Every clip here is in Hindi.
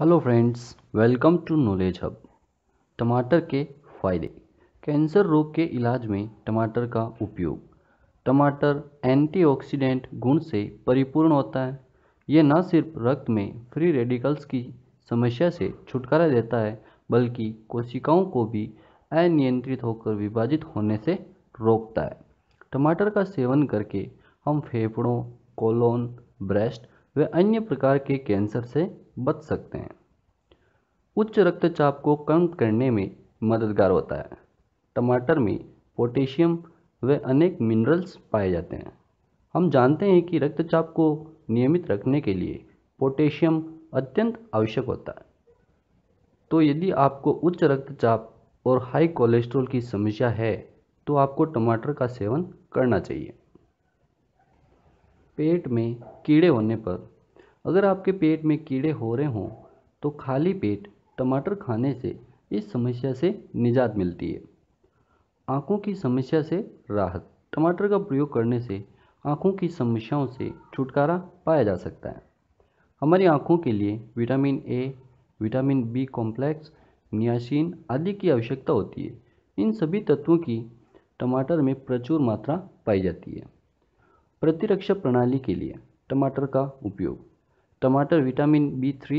Hello friends welcome to knowledge hub टमाटर के फायदे कैंसर रोग के इलाज में टमाटर का उपयोग टमाटर एंटीऑक्सीडेंट गुण से परिपूर्ण होता है यह न सिर्फ रक्त में फ्री रेडिकल्स की समस्या से छुटकारा देता है बल्कि कोशिकाओं को भी अनियंत्रित होकर विभाजित होने से रोकता है टमाटर का सेवन करके हम फेफड़ों कोलोन ब्रेस्ट व अन्य प्रकार के कैंसर से बच सकते हैं उच्च रक्तचाप को कम करने में मददगार होता है टमाटर में पोटेशियम व अनेक मिनरल्स पाए जाते हैं हम जानते हैं कि रक्तचाप को नियमित रखने के लिए पोटेशियम अत्यंत आवश्यक होता है तो यदि आपको उच्च रक्तचाप और हाई कोलेस्ट्रॉल की समस्या है तो आपको टमाटर का सेवन करना चाहिए पेट में कीड़े होने पर अगर आपके पेट में कीड़े हो रहे हों तो खाली पेट टमाटर खाने से इस समस्या से निजात मिलती है आँखों की समस्या से राहत टमाटर का प्रयोग करने से आँखों की समस्याओं से छुटकारा पाया जा सकता है हमारी आँखों के लिए vitamin A vitamin B complex niacin आदि की आवश्यकता होती है इन सभी तत्वों की टमाटर में प्रचुर मात्रा पाई जाती है प्रतिरक्षा प्रणाली के लिए टमाटर का उपयोग टमाटर विटामिन बी थ्री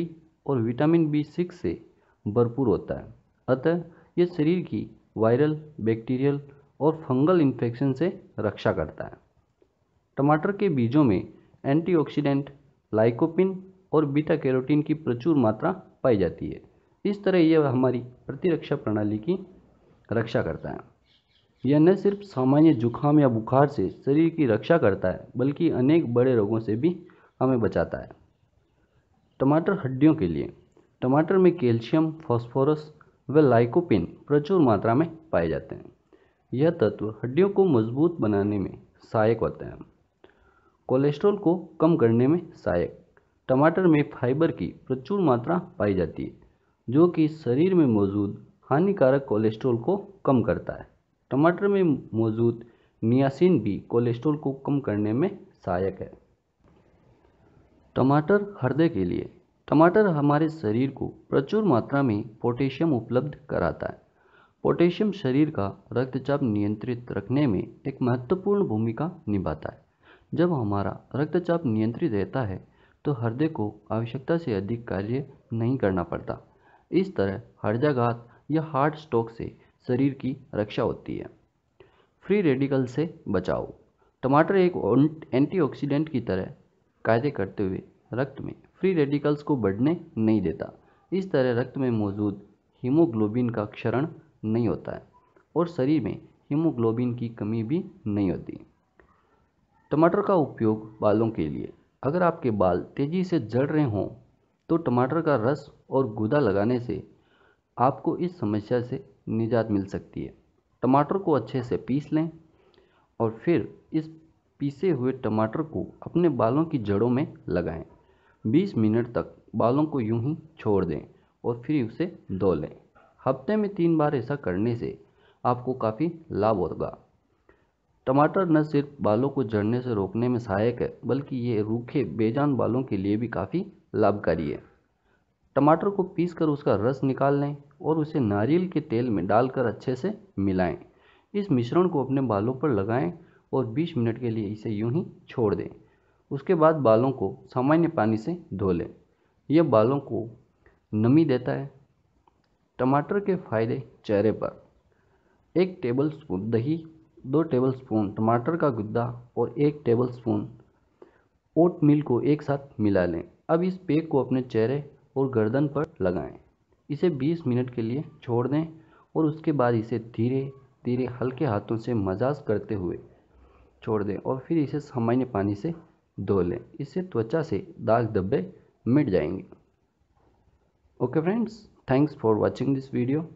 और विटामिन बी सिक्स से भरपूर होता है अतः यह शरीर की वायरल बैक्टीरियल और फंगल इन्फेक्शन से रक्षा करता है टमाटर के बीजों में एंटीऑक्सीडेंट लाइकोपिन और बीटा कैरोटीन की प्रचुर मात्रा पाई जाती है इस तरह यह हमारी प्रतिरक्षा प्रणाली की रक्षा करता है यह न सिर्फ सामान्य जुखाम या बुखार से शरीर की रक्षा करता है बल्कि अनेक बड़े रोगों से भी हमें बचाता है टमाटर हड्डियों के लिए टमाटर में कैल्शियम फॉस्फोरस व लाइकोपिन प्रचुर मात्रा में पाए जाते हैं यह तत्व हड्डियों को मजबूत बनाने में सहायक होते हैं कोलेस्ट्रॉल को कम करने में सहायक टमाटर में फाइबर की प्रचुर मात्रा पाई जाती है जो कि शरीर में मौजूद हानिकारक कोलेस्ट्रॉल को कम करता है टमाटर में मौजूद नियासिन भी कोलेस्ट्रॉल को कम करने में सहायक है टमाटर हृदय के लिए टमाटर हमारे शरीर को प्रचुर मात्रा में पोटेशियम उपलब्ध कराता है पोटेशियम शरीर का रक्तचाप नियंत्रित रखने में एक महत्वपूर्ण भूमिका निभाता है जब हमारा रक्तचाप नियंत्रित रहता है तो हृदय को आवश्यकता से अधिक कार्य नहीं करना पड़ता इस तरह हृदयाघात या हार्ट स्ट्रोक से शरीर की रक्षा होती है फ्री रेडिकल से बचाओ टमाटर एक एंटीऑक्सीडेंट की तरह कार्य करते हुए रक्त में फ्री रेडिकल्स को बढ़ने नहीं देता इस तरह रक्त में मौजूद हीमोग्लोबिन का क्षरण नहीं होता है और शरीर में हीमोग्लोबिन की कमी भी नहीं होती टमाटर का उपयोग बालों के लिए अगर आपके बाल तेज़ी से जड़ रहे हों तो टमाटर का रस और गुदा लगाने से आपको इस समस्या से निजात मिल सकती है टमाटर को अच्छे से पीस लें और फिर इस पीसे हुए टमाटर को अपने बालों की जड़ों में लगाएं 20 मिनट तक बालों को यूं ही छोड़ दें और फिर उसे धो लें हफ्ते में तीन बार ऐसा करने से आपको काफ़ी लाभ होगा टमाटर न सिर्फ बालों को झड़ने से रोकने में सहायक है बल्कि ये रूखे बेजान बालों के लिए भी काफ़ी लाभकारी है टमाटर को पीस कर उसका रस निकाल लें और उसे नारियल के तेल में डालकर अच्छे से मिलाएं। इस मिश्रण को अपने बालों पर लगाएं और 20 मिनट के लिए इसे यूं ही छोड़ दें उसके बाद बालों को सामान्य पानी से धो लें यह बालों को नमी देता है टमाटर के फायदे चेहरे पर एक टेबल स्पून दही दो टेबल स्पून टमाटर का गुद्दा और एक टेबल स्पून ओट मिल को एक साथ मिला लें अब इस पेक को अपने चेहरे और गर्दन पर लगाएं। इसे 20 मिनट के लिए छोड़ दें और उसके बाद इसे धीरे धीरे हल्के हाथों से मजाज करते हुए छोड़ दें और फिर इसे सामान्य पानी से धो लें इससे त्वचा से दाग धब्बे मिट जाएंगे okay friends thanks for watching this video